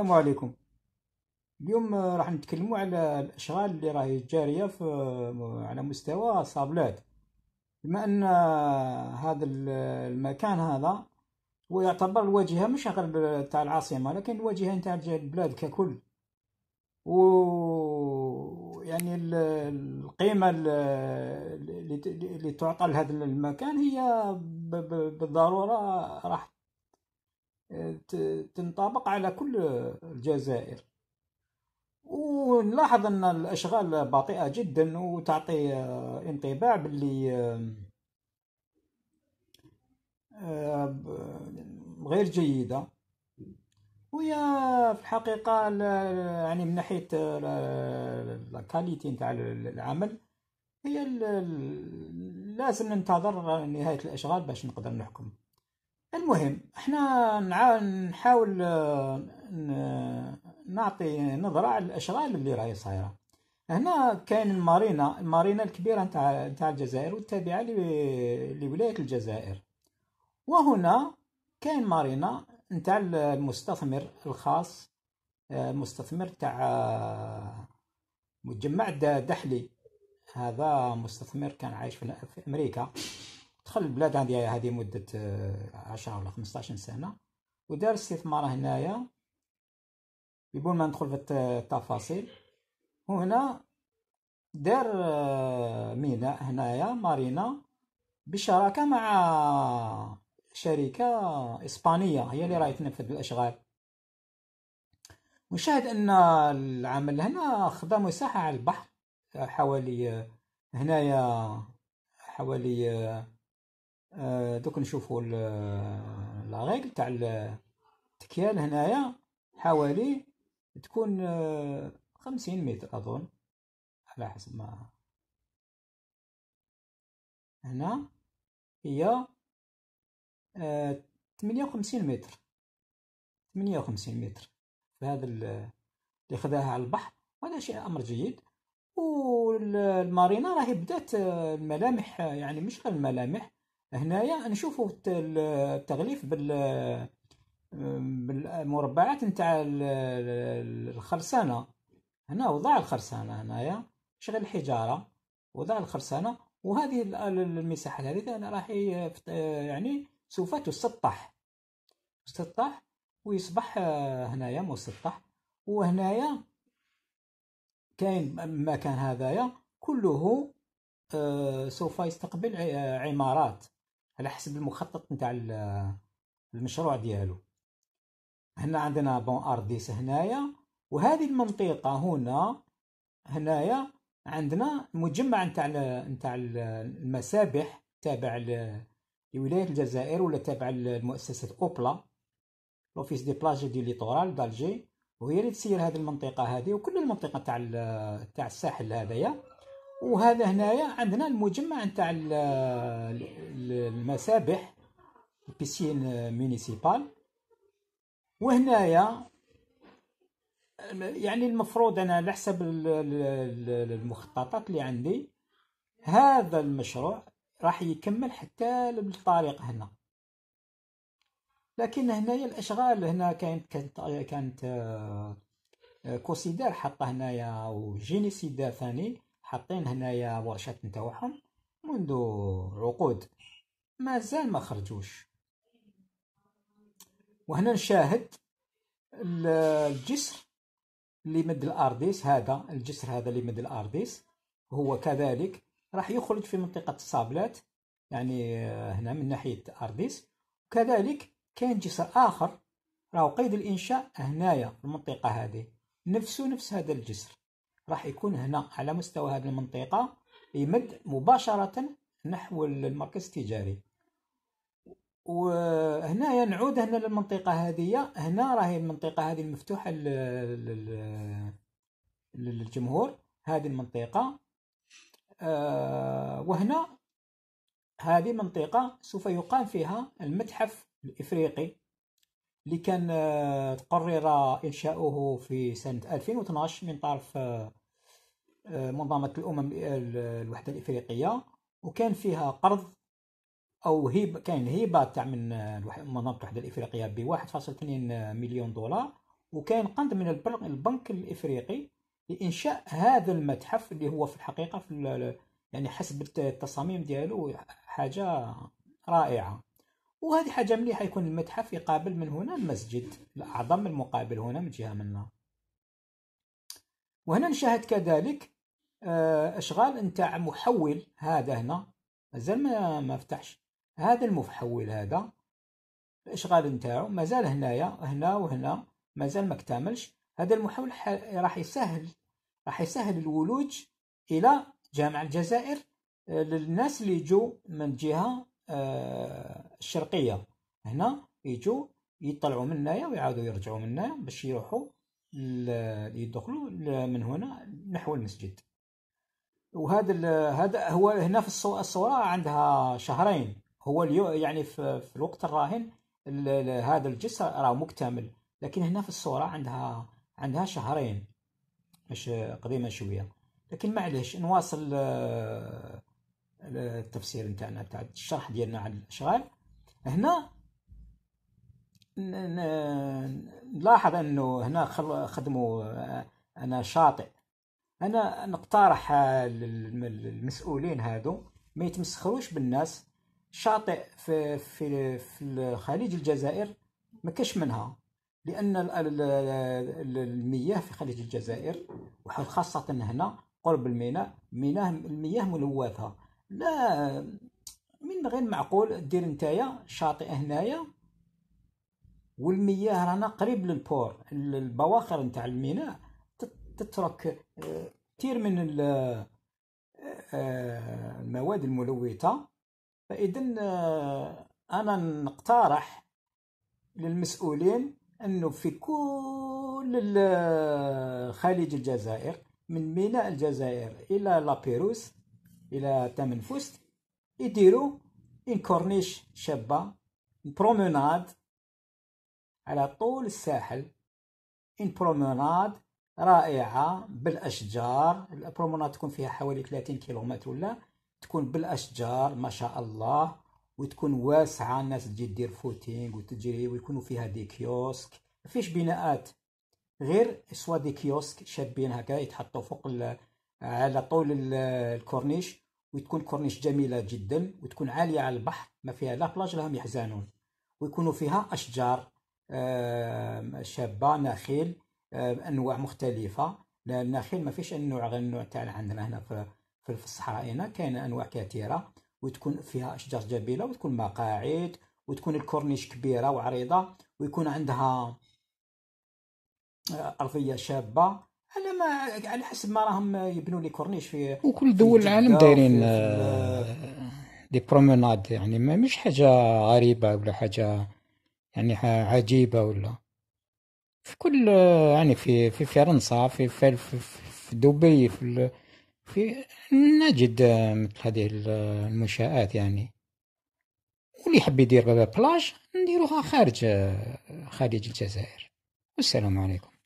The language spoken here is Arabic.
السلام عليكم اليوم راح نتكلموا على الاشغال اللي راهي جاريه في على مستوى صابلات بما ان هذا المكان هذا هو يعتبر الواجهه مش غير تاع العاصمه لكن الواجهه نتاع البلاد ككل و يعني القيمه اللي تعطى لهذا المكان هي بالضروره راح تنطبق على كل الجزائر ونلاحظ ان الاشغال بطيئه جدا وتعطي آه، انطباع باللي آه، آه، غير جيده وهي في الحقيقه يعني من ناحيه الكاليتي نتاع العمل هي لازم ننتظر نهايه الاشغال باش نقدر نحكم المهم احنا نحاول آه، نعطي نظره على الاشغال اللي راهي صايره هنا كاين المارينا المارينا الكبيره نتاع نتاع الجزائر والتابعه لولايه الجزائر وهنا كاين مارينا نتاع المستثمر الخاص آه، مستثمر تاع آه، مجمع دحلي هذا مستثمر كان عايش في امريكا دخل البلاد هادي هذه مدة آه، عشرة ولا خمسطاش سنة ودار استثمار هنايا بدون ما ندخل في التفاصيل وهنا دار آه، ميناء هنايا مارينا بشراكة مع شركة إسبانية هي اللي راهي تنفذ الأشغال وشاهد أن العمل هنا خدا مساحة على البحر حوالي آه، هنايا حوالي آه، دوك نشوفوا لا ريغل تاع التكيال هنايا حوالي تكون آه، خمسين متر اظن على حسب ما هنا هي ثمانية آه، وخمسين متر ثمانية وخمسين متر فهذا اللي خذاها على البحر وهذا شيء امر جيد والمارينا راهي بدات الملامح يعني مش غير الملامح هنايا نشوفوا التغليف بال بالمربعات نتاع الخرسانه هنا وضع الخرسانه هنايا شغل الحجاره وضع الخرسانه وهذه المساحه هذه راح يعني سوف تسطح تسطح ويصبح آه، هنايا مسطح وهنايا كاين المكان هذايا كله آه، سوف يستقبل آه، عمارات على حسب المخطط نتاع المشروع ديالو هنا عندنا بون ارديس هنايا وهذه المنطقه هنا هنايا عندنا مجمع نتاع نتاع المسابح تابع لولايه الجزائر ولا تابع لمؤسسه اوبلا لوفيس دي بلاج دي ليتورال دالجي وهي اللي تسير هذه المنطقه هذه وكل المنطقه تاع تاع الساحل هذايا وهذا هنايا عندنا المجمع نتاع المسابح البيسين مينيسيبال وهنايا يعني المفروض انا على حسب المخططات اللي عندي هذا المشروع راح يكمل حتى للطريق هنا لكن هنايا الاشغال هنا كانت كانت كانت آه، كوسيدار حطه هنايا وجينيسيدار ثاني حاطين هنايا ورشات نتاعهم منذ عقود مازال ما خرجوش وهنا نشاهد الجسر اللي مد الارديس هذا الجسر هذا اللي مد الارديس هو كذلك راح يخرج في منطقه الصابلات يعني آه، هنا من ناحيه ارديس كذلك كاين جسر اخر راهو قيد الانشاء هنايا في المنطقه هذه نفسه نفس هذا الجسر راح يكون هنا على مستوى هذه المنطقة يمد مباشرة نحو المركز التجاري وهنا نعود هنا للمنطقة هذه هنا راهي المنطقة هذه المفتوحة للجمهور هذه المنطقة آه، وهنا هذه منطقة سوف يقام فيها المتحف الإفريقي اللي كان قرر إنشاؤه في سنة 2012 من طرف آه، منظمة الأمم الوحدة الإفريقية وكان فيها قرض أو هيب كان هيبة تاع من آه، منظمة الوحدة الإفريقية ب 1.2 مليون دولار وكان قند من البنك الإفريقي لإنشاء هذا المتحف اللي هو في الحقيقة في يعني حسب التصاميم ديالو حاجة رائعة وهذه حاجة مليحة يكون المتحف يقابل من هنا المسجد الأعظم المقابل هنا من جهة منا وهنا نشاهد كذلك آه، اشغال نتاع محول هذا هنا مازال ما ما فتحش هذا المحول هذا الاشغال نتاعو مازال هنايا هنا وهنا مازال ما اكتملش هذا المحول راح يسهل راح يسهل الولوج الى جامع الجزائر آه، للناس اللي يجوا من جهه آه، الشرقيه هنا يجوا يطلعوا من هنايا ويعاودوا يرجعوا من هنايا باش يروحوا يدخلوا من هنا نحو المسجد وهذا هذا هو هنا في الصوره عندها شهرين هو اليوم يعني في, في الوقت الراهن هذا الجسر راه مكتمل لكن هنا في الصوره عندها عندها شهرين مش قديمه شويه لكن معليش نواصل آه، التفسير نتاعنا تاع الشرح ديالنا على الاشغال هنا نلاحظ انه هنا خدموا آه، انا شاطئ انا نقترح المسؤولين هادو ما يتمسخروش بالناس شاطئ في في في خليج الجزائر ما كاش منها لان المياه في خليج الجزائر وخاصه هنا قرب الميناء ميناء المياه ملوثه لا من غير معقول دير نتايا شاطئ هنايا والمياه رانا قريب للبور البواخر نتاع الميناء تترك آه، كثير من آه، آه، المواد الملوثة فإذا أنا نقترح للمسؤولين أنه في كل خليج الجزائر من ميناء الجزائر إلى لابيروس إلى تمنفست يديروا إن كورنيش شابة بروموناد على طول الساحل إن بروموناد رائعه بالاشجار البرومونات تكون فيها حوالي 30 كيلومتر ولا تكون بالاشجار ما شاء الله وتكون واسعه الناس تجي دير فوتينغ وتجري ويكونوا فيها دي كيوسك ما فيش بناءات غير سوا دي كيوسك شابين هكا يتحطوا فوق على طول الكورنيش وتكون كورنيش جميله جدا وتكون عاليه على البحر ما فيها لا بلاج لهم يحزنون ويكونوا فيها اشجار شابه نخيل آه، انواع مختلفه النخيل ما فيش النوع غير النوع تاعنا عندنا هنا في في الصحراء هنا كاين انواع كثيره وتكون فيها اشجار جبيله وتكون مقاعد وتكون الكورنيش كبيره وعريضه ويكون عندها آه، ارضيه شابه على ما على حسب ما راهم يبنوا لي كورنيش في وكل دول العالم دايرين آه، دي بروموناد يعني ما مش حاجه غريبه ولا حاجه يعني عجيبه ولا في كل يعني في في فرنسا في في, في, دبي في في نجد مثل هذه المنشآت يعني واللي يحب يدير بلاج نديروها خارج خارج الجزائر والسلام عليكم